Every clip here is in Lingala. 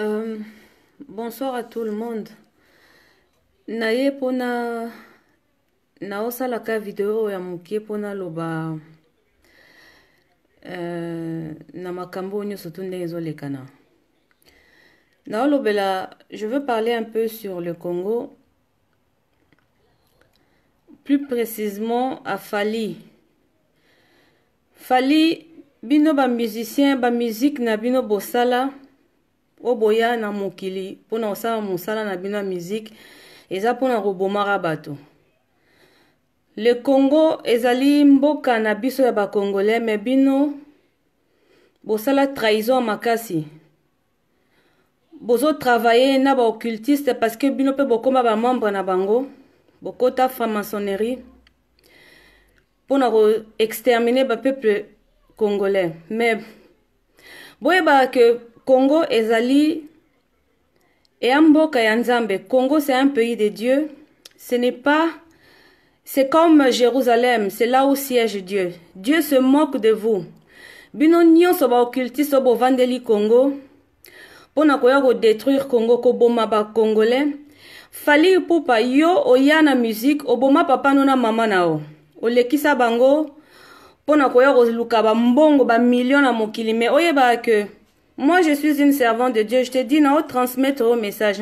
Euh, bonsoir à tout le monde. Naye pona naosalaka vidéo ya moke pona loba euh, na makambo nyonso tu Na naolobela je veux parler un peu sur le Congo plus précisément à Fali Fali musicien, ba musique na bino bosala o boya na mokili mpona kosala mosala na bino ya miziki eza mpona kobomaka bato le congo ezali mboka na biso ya bacongolais me bino bosala trahison ya makasi bozotravaille na baoccultiste parceke bino mpe bokóma bamembre na bango bokóta franc-maçonnerie mpona koextermine bapeuple congolais me boyebaka ke Congo ezali et mboka ya nzambe Congo c'est un pays de Dieu ce n'est pas c'est comme Jérusalem c'est là où siège Dieu Dieu se moque de vous bino nyonso baokultiste oyo vandeli Congo Pona koya détruire Congo koboma congolais. fali pupa yo oya na musique oboma papa nona na mama na olekisa bango mpona koya Mbongo ba millions na mokili me oyeba ke moi, je suis une servante de Dieu. Je te dis, non, transmettre au message.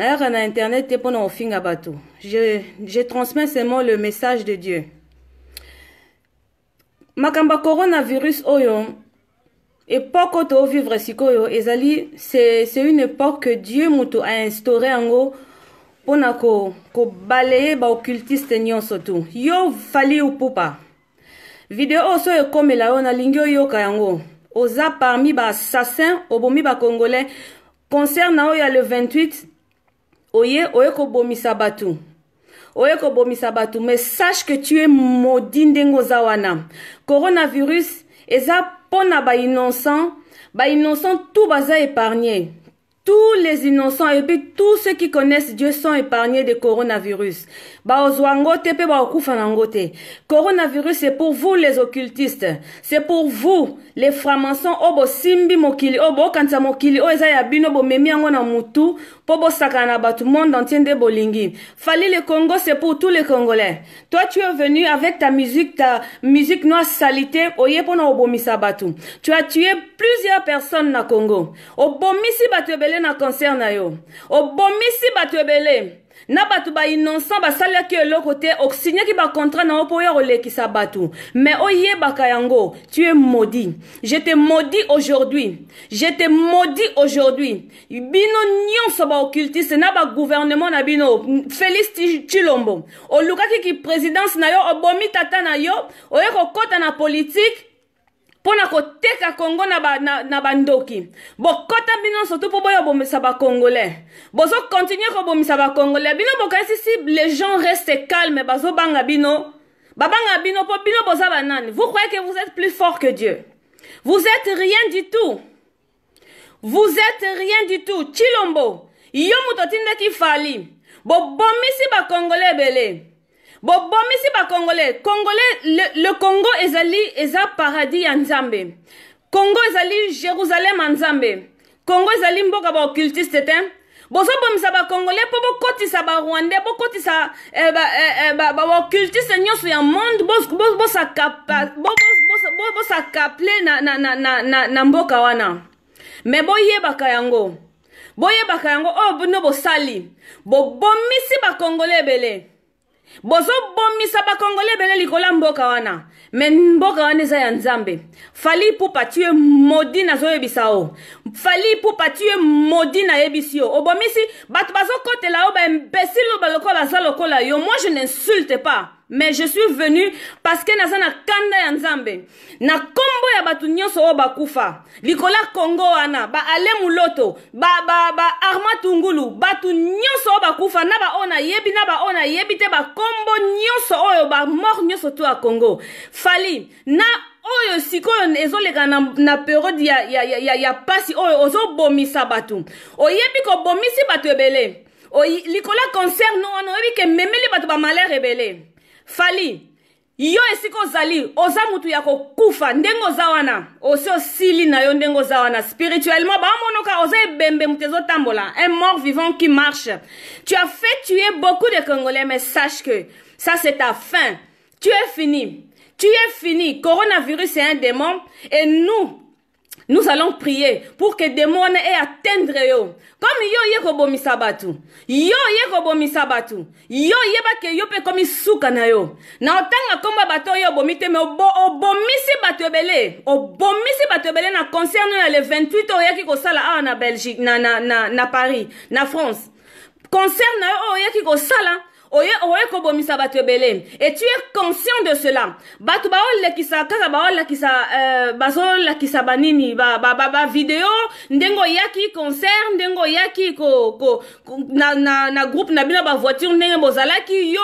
internet, Je, je transmets seulement le message de Dieu. makambo coronavirus oyo époque oyo vivre sikoyo ezali c'est une époque que dieu moto ainstauré yango mpona kobaleye ko occultiste nyonso surtout. yo fali upupa video Vidéo, so lingyo yo nalingi yango oza parmi baassasin obomi bacongolais concert na oyo ya le 28 oye oye kobomisa bato oye kobomisa bato mais sache que tu es maudit ndenge oza wana coronavirus eza mpo na bainnocent bainnocent tout baza épargné tous les innocents et puis tous ceux qui connaissent dieu sont épargnés de coronavirus baozwa te mpe baokufa na ngote. coronavirus c'est pour vous les occultistes c'est pour vous les francs-maçons oh, simbi Simbi mokili Obo oh, bookanisa mokili oh eza ya bino bo yango na motu mpo bosakana batu monde entier bolingi fali le congo c'est pour tous les congolais toi tu es venu avec ta musique ta musique noire salité oye obo obomisa bato tu as tué plusieurs personnes na congo obomisi bato na concert na yo obomisi batwebele. na bato bainonsan basalaki eloko te osinyaki bakontrat na yo mpo oya kolekisa bato me oyebaka yango tu es maudit je te maudit aujourd'hui je te maudit aujourd'hui bino nyonso baoccultiste na bagouvernement na bino félix chilombo olukaki ki présidence na yo obomi tata na yo oya kokɔta na politike pona koteka kongo na, ba, na, na bandoki Bokota bino surtout mpo boyo bomisa bacongolais congolais. bino bokanisisi les gens reste calme banga bino babanga bino po bino boza banani vous croyez que vous êtes plus fort que dieu vous êtes rien du tout vous êtes rien du tout chilombo yo moto atindaki fali bobomisi congolais, belé bobomisi bakongole kongole le, le congo ezali eza paradis ya nzambe congo ezali jérusalem ya nzambe congo ezali mboka baoccultiste te bozobomisa bakongole mpo bokotisa barwandais bokotisa eh, baoccultiste eh, eh, ba, nyonso ya monde bosakaple bo, bo, bo, na, na, na, na, na, na mboka wana me boyebaka yango boyebaka yango oyo oh, bino bosali bobomisi bakongole ebele bozobomisa bakongole ebele likolo ya mboka wana me mboka wana eza ya nzambe fali pupa ti ye modi nazoyebisa o fali pupa ti ye modi nayebisi yo obomisi bato bazokotela yo baimbesile oyo balokola baza lokola yo moi je n'insulte pas me je suis venu parceke naza na kanda ya nzambe na nkombo ya bato nyonso oyo bakufa likolo ya kongo wana baale muloto baarma ba, ba tungulu bato nyonso oyo bakufa na baoyo nayebi na baoyo nayebi te bankombo nyonso oyo bamor nyonso to ya kongo fali na oyo sikoyo ezoleka na, na periode ya, ya, ya, ya, ya pasi oyo ozobomisa bato oyebi kobomisi bato ebele likolo ya concerne wana oyebi kememeli bato bamalere ebele fali yo esiko Zali, oza mutu ya kokufa ndengo oza wana osi sili na yo zawana. oza wana spirituellement monoka oza ebembe mutu ezotambola un mort vivant qui marche tu as fait tuer beaucoup de congolais mais sache que ça c'est ta fin tu es fini tu es fini coronavirus c'est un démon et nous nous allons prier pour que démon e atteindre yo comme yo ye kobomisa bato yo ye kobomisa bato yo yeba ke yo mpe komi suka na yo na otanga nkombo ya bato oyo obomi te me obo, obomisi bato ebele obomisi bato ebele na concerne oyo ya le 28 oyaki kosala awa ah, na belgique na, na, na, na paris na france concerne na yo oyo oyaki kosala oye oye kobomisa bato ebele et tu es conscient de cela bato baolekisa kaka baolakisa euh, kisa banini ba ba, ba, ba ndenge yaki concert ndenge yaki ko, ko, na, na, na groupe na bino bavoiture ndenge ki yo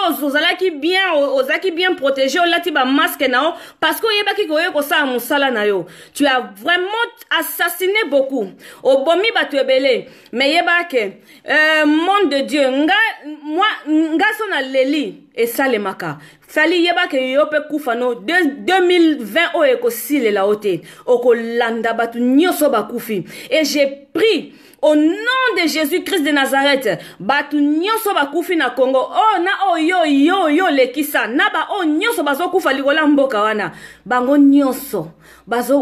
ki bien ki bien protégé olati ba masque nao. parce que ko koye sa mosala na yo tu as vraiment assassiné beaucoup obomi bato ebele me yeba ke euh, monde de dieu nga, moi, nga so na leli esalemaka fali yebaka yo mpe kufa no 2020 oyo ekosilela yo te okolanda bato nyonso bakufi e je prie au nom de jésus-christ de nazareth bato nyonso bakufi na kongo oyo oh, na oyo oh, yo oyo olekisa na baoyo oh, nyonso bazokufa likolo ya mboka wana bango nyonso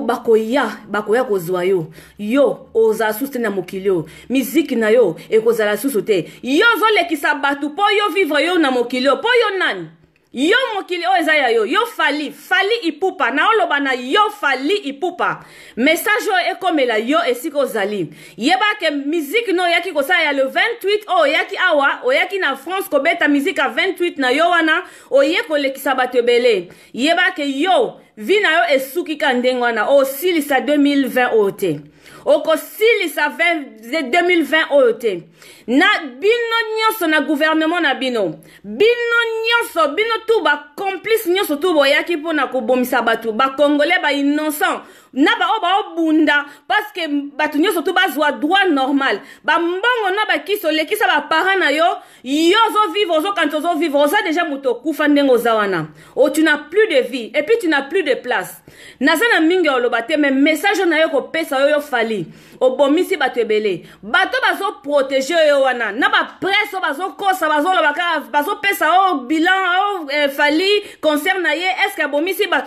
bakoya bakoya kozwa yo yo ozala susu te na mokili oyo miziki na yo ekozala susu te yo ozolekisa bato mpo yo vivre yo na mokili oyo mpo yo nani yo mokili oyo eza ya yo yo fali fali ipupa naoloba na yo fali ipupa message oyo ekomela yo esika ozali yeba ke miziki na oyaki kosala ya le 28 oyo oyaki awa oyaki na france kobeta miziki ya 28 na yo wana oye kolekisa bato ebele yeba ke yo vi na yo esukika ndenge wana osilisa 2020 oyo te okosilisa 2020 oyo te na bino nyonso na guvernema na bino bino nyonso bino tu bacomplice nyonso tu boyaki mpona kobomisa bato bakongole bainnocent na baoyo baobunda parceke bato nyonso tu bazwa droit normal bambongo na bakisi olekisa baparent na yo yo ozovivre ozokanisa ozovivre oza deja moto okufa ndenge oza wana o oh, tu na plus de vie epuis tu na plus de place naza na mingi ya oloba te me message oyo na yo kopesa oyo yo fali obomisi bato ebele bato bazoprotege oyo wana na bapresse oyo bazokosa bazoloba kaka bazopesa oyo bilan oyo eh, fali concert na ye estce abomisi ba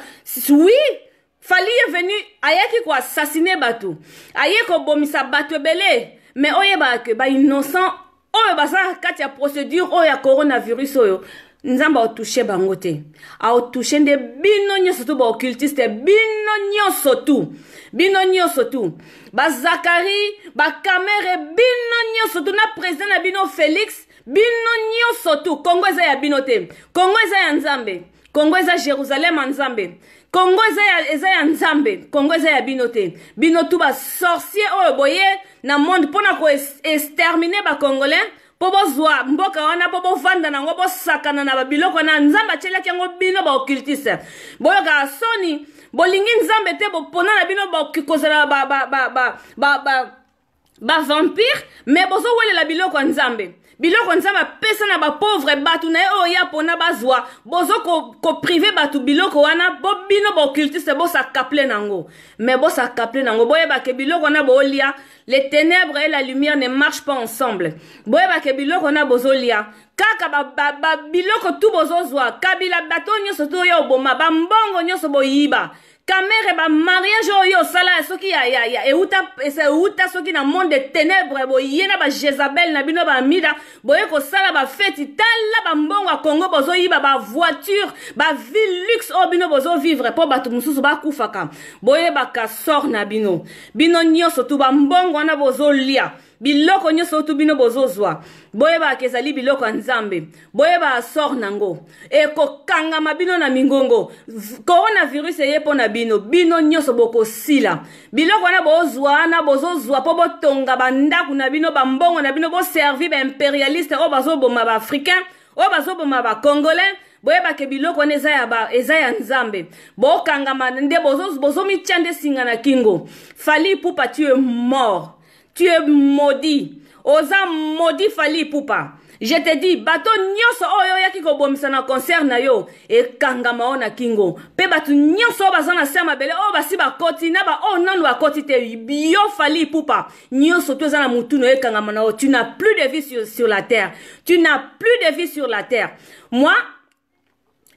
wi fali ye venu ayaki koassassine bato aye kobomisa bato ebele mais oyebaka ke bainnocent oyo baza kati ya procédure oyo ya coronavirus oyo nzambe aotushe bango te aotushe nde bino nyonso tu baocultiste bino nyonso tu bino nyonso tu bazakari bakamere bino nyonso tu na président na bino félix bino nyonso tu kongo eza ya bino te kongo eza ya nzambe kongo eza jérusalem ya nzambe kongo eza ya, eza ya nzambe kongo eza ya bino te bino tu basorcier oyo boye na monde mpo na koestermine bakongolais mpo bozwa mboka wana mpo bovanda nango bosakana na babiloko na nzambe atielaki yango bino baokultiste boyokaka soni bolingi nzambe te bopona na bino kozala bavampire ba, ba, ba, ba, ba, ba, ba, ba, me bozowelela biloko ya nzambe biloko nzambe apesa na bapauvre bato na ye oyo ya mpona bazwa bozo koprive ko bato biloko wana bo bino baokultiste bosakaple nango me bosakaple nango boyebake biloko wana boolia les ténèbres et la lumière ne marche pas ensemble boyebake biloko wana bozolia kaka babiloko ba, ba, tu bozozwa kabila bato nyonso to oyo oboma bambongo nyonso boyiba kamere bamariage oyo osala soki euta soki na monde de ténèbre boye na bajezabel na bino bamida boye kosala bafeti tala bambongo ya kongo bozoyiba bavoiture baville luxe oyo bino bozovivre mpo bato mosusu bakufaka boyebaka sor na bino bino nyonso tu bambongo wana bozolia biloko nyonso otu bino bozozwa boyebaka ezali biloko ya nzambe boyebaka sor nango ekokangama bino na mingongo coronavirus eye mpo na bino bino nyonso bokosila biloko wana bozwa wana bozozwa mpo botonga bandako na bino bambongo na bino boservi baimperialiste oyo bazoboma baafricain oyo bazoboma bacongolais boyebake biloko wana eza ya, ba, eza ya nzambe bokangama nde bozomitya bozo nde singa na kingo fali pupa tu e mort tu es maudit. Oza maudit fali poupa. Je te dis, bato nyonso oyo oyaki kobomisa na concerne na yo Et kangama ona kingo Pe bato nyonso oyo baza na se ya mabele si basi koti na baoyo nanu koti te yo fali pupa nyonso tu zana na mutunu kanga maona na tu n'as plus de vie sur, sur la terre tu n'as plus de vie sur la terre moi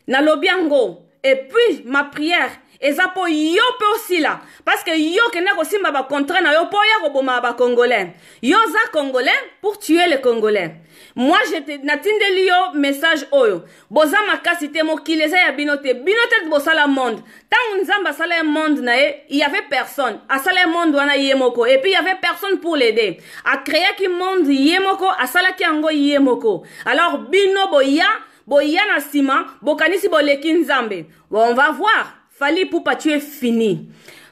na lobiango, et puis ma prière eza mpo yo mpe osila parceke yo okende kosimba bacontrain na yo mpo oya koboma bacongolais yo oza congolais pour tuer le congolais moi natindeli yo message oyo boza makasi te mokili eza ya bino te bino te bosala monde ntango nzambe asala ye monde na ye y avait personne asala ye monde wana ye moko epuis y avait personne pour l'aider akreaki monde ye moko asalaki yango ye moko alors bino boya boya na nsima bokanisi boleki nzambe on va voir Fali Poupa, tu es fini.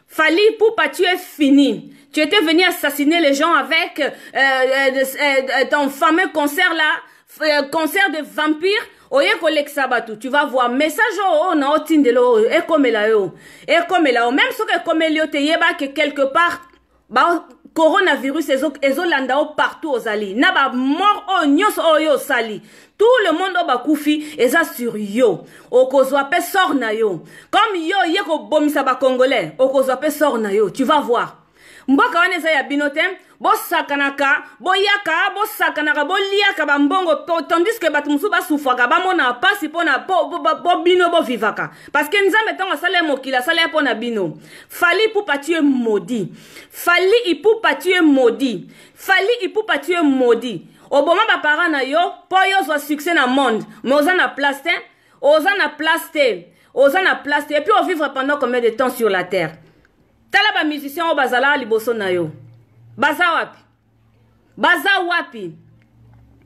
Fali Poupa, tu es fini. Tu étais venu assassiner les gens avec euh, euh, euh, euh ton fameux concert là, concert de vampires. oye collègue sabatou. tu vas voir message oh na otindela oyo Même yo Même ce que soki tu yo te que quelque part bah, coronavirus ezolanda o partout ozali na bamort oyo nyonso oyo osali tout le monde oyo bakufi eza sur yo okozwa mpe sor na yo comme yo ye kobomisa bacongolais okozwa mpe sor na yo tu vas voir mboka wana eza ya bino te bosakanaka boyaka bosakanaka boliaka bambongo tandiske bato mosusu basufaka bamonaka mpasi mpona po bino bovivaka parceke nzambe ntango asala ye mokili asala ye mpo na bino fali ipupa tue modi fali ipupa tue modi fali ipupa tue modi oboma bapara na yo mpo yo ozwa succès na monde me oza na place te oza na place te oza na place te epuis ovivre pendant combien de temps sur la terre tala bamusicien oyo bazalaka liboso na yo baza wapi baza wapi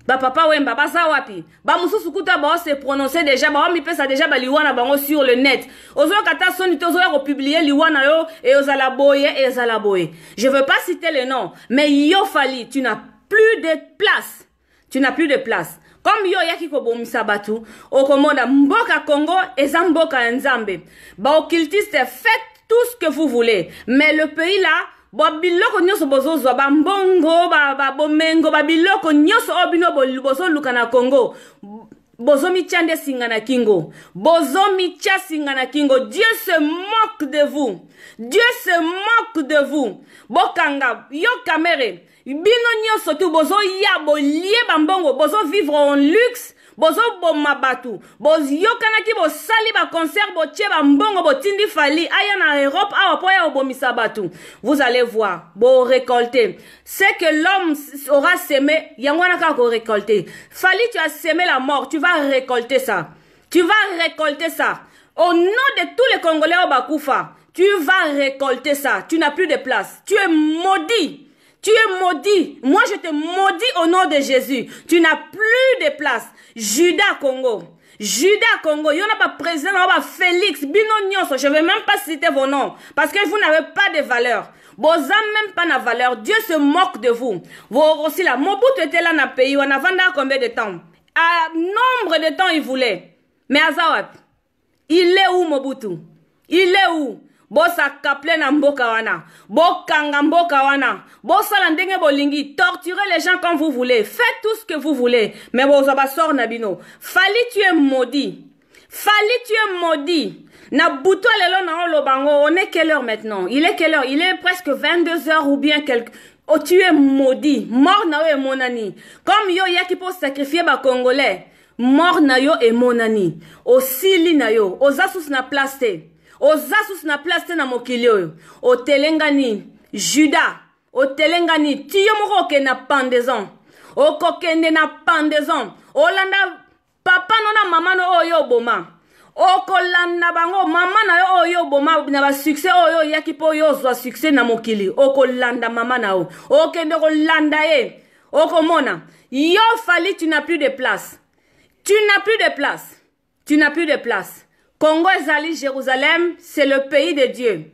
bapapa wemba baza wapi bamosusu kuta baose prononce deja baomipesa deja baliwa na bango sur le net ozoyoka ta soni te ozoya kopiblie liwa na yo ezala boye ezala boye je veux pas citer le nom mais yo fali tu n'as plus de place tu n'as plus de place comme yo oyaki kobomisa bato okomona mboka congo eza mboka ya nzambe baoccultiste faites tout ce que vous voulez mais le pays là babiloko nyonso bozozwa bambongo babomengo babiloko nyonso oyo bino bozoluka na kongo bozomitya nde singa na kingo bozomitya singa na kingo dieu se moke de vous dieu se moke de vous bokanga yoka mere bino nyonso tu bozoya bolie bambongo bozovivre en luxe ba concert bo tie ba mbongo bo tindi fali aya na europe awa mpo ya obomisa batu vous allez voir récolter c'est que l'homme aura semé yangwana ka ko récolter fali tu as semé la mort tu vas récolter ça tu vas récolter ça au nom de tous les congolais au Bakoufa tu vas récolter ça tu n'as plus de place tu es maudit tu es maudit. Moi, je te maudis au nom de Jésus. Tu n'as plus de place. Judas Congo. Judas Congo, il n'y en a pas président, il n'y a Félix, je ne vais même pas citer vos noms, parce que vous n'avez pas de valeur. Vous n'avez même pas de valeur, Dieu se moque de vous. Vous aussi là, Mobutu était là dans le pays, on a vendu combien de temps À nombre de temps il voulait. Mais Azawat, il est où Mobutu Il est où bosaka ple na mboka wana bokanga mboka wana bosala ndenge bolingi torturez les gens quand vous voulez fait tout ce que vous voulez mais bozwa basor na bino fali tu es maudit fali tu es maudit na buto lelo na oloba ngo on est quelle heure maintenant il est quelle heure il est presque 22 heures ou bien quelque oh, tu es maudit mort na yo emonani comme yo oyaki mpo sacrifier bacongolais mort na yo emonani osili na yo oza susu na place te oza susu na place te na mokili oyo otelenga nini juda otelenga nini ti yo moko okende na pendaison okokende na pendaison olanda papa no na mama no oyo oboma okolanda bango mama na yo oyo oboma na basuccès oyo oyaki mpo oyo ozwa succès na mokili okolanda mama na yo okende kolanda ye okomona yo fali tu na plus de place tu na plus de place tu na plus de place Congo Zali, Jérusalem, c'est le pays de Dieu.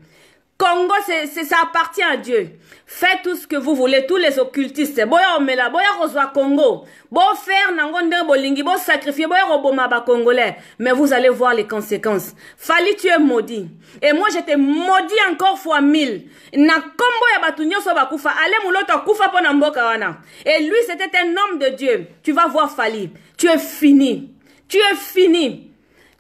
Congo, c'est, ça appartient à Dieu. Faites tout ce que vous voulez, tous les occultistes. Boya Mela, boya roswa Congo. Bo faire nangonde bolingi, bo sacrifier, boya roboma ba congolais. Mais vous allez voir les conséquences. Fali, tu es maudit. Et moi, j'étais maudit encore fois mille. Na kombo ya batunyo so bakufa. Ale mouloto kufa pona mboka Et lui, c'était un homme de Dieu. Tu vas voir Fali. Tu es fini. Tu es fini.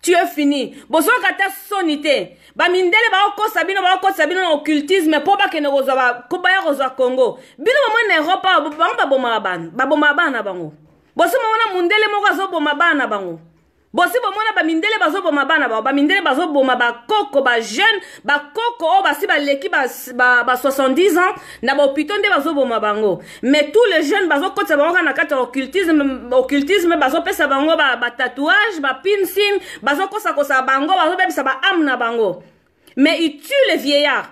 tu es fini bozoyoka ata soni te bamindele baokosa bino baokosa bino na occultisme mpo bakende kozwa baya kozwa congo bino bamwe na erope bango babomaka bana babomaka bana na bango bosomo wana mundele moko azoboma bana na bango bosi bomona bamindele bazoboma bana bao bamindele bazoboma bakoko bajeune bakoko oyo basi baleki ba 70 ans na bahopito nde bazoboma bango mais tous les jeunes bazokotisa bango kaka na kati ya occultisme occultisme bazopesa bango batatuage ba bapinsin bazokosakosa bango bazobebisa baame na bango mais itue le vieillard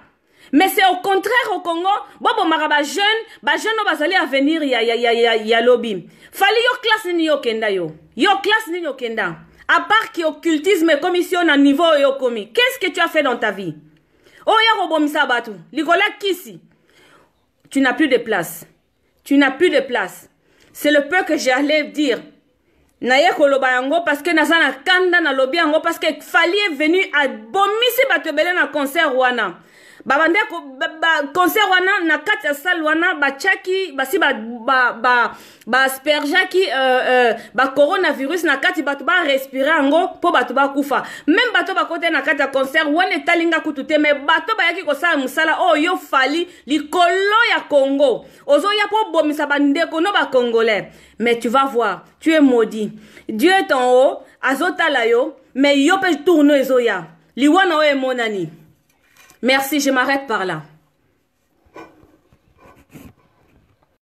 mais c'est au contraire au Congo bobomaka bajeune bajeune oyo bazali avenir ya, ya, ya, ya, ya lobi fali yo classe nini yo okenda yo yo classe nini okenda à part que occultisme ekomi si yo na niveau oyo okomi qu'est-ce que tu as fait dans ta vie oya kobomisa bato likolo ya kisi tu n'as plus de place tu n'as plus de place c'est le peu que j'allais dire naye koloba yango parce que naza na kanda nalobi yango parce que fali est venu abomisi bato ebele na concert wana babande concert wana na kati ya sale wana batiaki basi baaspergeaki euh, euh, bacoronavirus na kati bato barespire yango mpo bato bakufa meme bato bakota na kati ya concert wana etalinga kutu te me bato bayaki kosala mosala oyo oh, yo fali likolo ya congo ozoya mpo bomisa bandeko no bacongolais mais tu vas voir tu es maudit dieu est en haut azotala yo mais yo mpe tourno ezoya liwana oyo emonani Merci, je m'arrête par là.